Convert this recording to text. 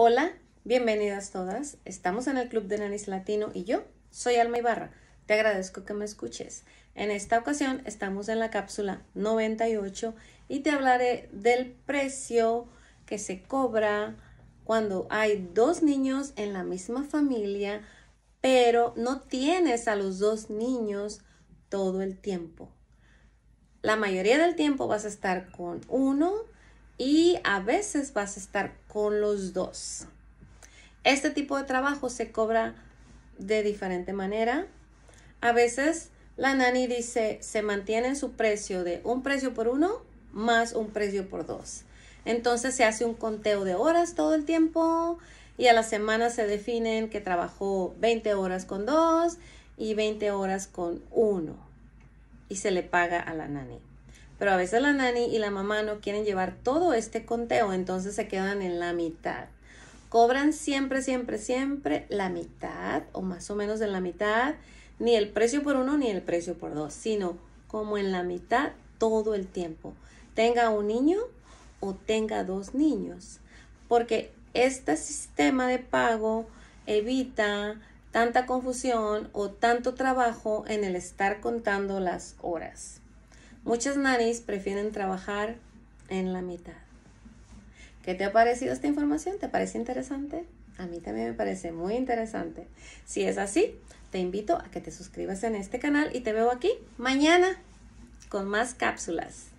Hola, bienvenidas todas. Estamos en el Club de Nanis Latino y yo soy Alma Ibarra. Te agradezco que me escuches. En esta ocasión estamos en la cápsula 98 y te hablaré del precio que se cobra cuando hay dos niños en la misma familia, pero no tienes a los dos niños todo el tiempo. La mayoría del tiempo vas a estar con uno y a veces vas a estar con los dos. Este tipo de trabajo se cobra de diferente manera. A veces la nani dice, se mantiene en su precio de un precio por uno más un precio por dos. Entonces se hace un conteo de horas todo el tiempo y a la semana se definen que trabajó 20 horas con dos y 20 horas con uno y se le paga a la nani. Pero a veces la nani y la mamá no quieren llevar todo este conteo, entonces se quedan en la mitad. Cobran siempre, siempre, siempre la mitad o más o menos en la mitad, ni el precio por uno ni el precio por dos, sino como en la mitad todo el tiempo. Tenga un niño o tenga dos niños, porque este sistema de pago evita tanta confusión o tanto trabajo en el estar contando las horas. Muchas nanis prefieren trabajar en la mitad. ¿Qué te ha parecido esta información? ¿Te parece interesante? A mí también me parece muy interesante. Si es así, te invito a que te suscribas en este canal y te veo aquí mañana con más cápsulas.